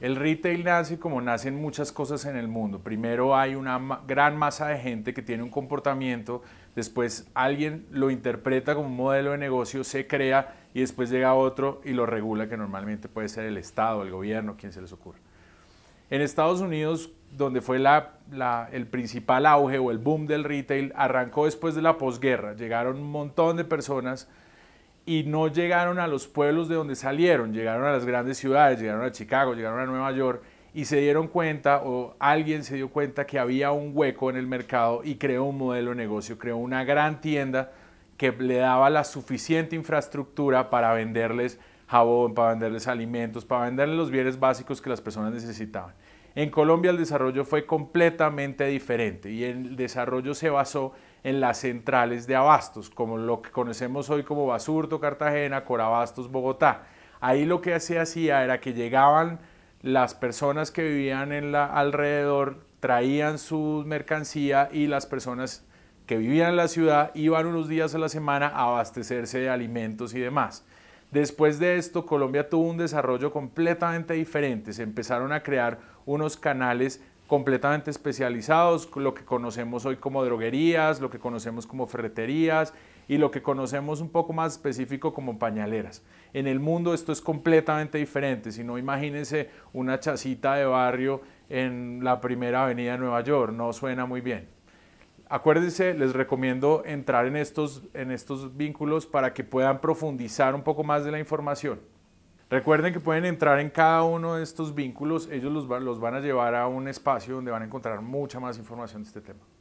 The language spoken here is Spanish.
El retail nace como nacen muchas cosas en el mundo. Primero hay una gran masa de gente que tiene un comportamiento, después alguien lo interpreta como un modelo de negocio, se crea y después llega otro y lo regula, que normalmente puede ser el Estado, el gobierno, quien se les ocurra. En Estados Unidos donde fue el principal auge o el boom del retail, arrancó después de la posguerra. Llegaron un montón de personas y no llegaron a los pueblos de donde salieron, llegaron a las grandes ciudades, llegaron a Chicago, llegaron a Nueva York y se dieron cuenta o alguien se dio cuenta que había un hueco en el mercado y creó un modelo de negocio, creó una gran tienda que le daba la suficiente infraestructura para venderles jabón, para venderles alimentos, para venderles los bienes básicos que las personas necesitaban. En Colombia el desarrollo fue completamente diferente y el desarrollo se basó en las centrales de abastos, como lo que conocemos hoy como Basurto, Cartagena, Corabastos, Bogotá. Ahí lo que se hacía era que llegaban las personas que vivían en la alrededor, traían su mercancía y las personas que vivían en la ciudad iban unos días a la semana a abastecerse de alimentos y demás. Después de esto, Colombia tuvo un desarrollo completamente diferente. Se empezaron a crear unos canales completamente especializados, lo que conocemos hoy como droguerías, lo que conocemos como ferreterías y lo que conocemos un poco más específico como pañaleras. En el mundo esto es completamente diferente, si no imagínense una chacita de barrio en la primera avenida de Nueva York, no suena muy bien. Acuérdense, les recomiendo entrar en estos, vínculos para que puedan profundizar un poco más de la información. Recuerden que pueden entrar en cada uno de estos vínculos, ellos los van a llevar a un espacio donde van a encontrar mucha más información de este tema.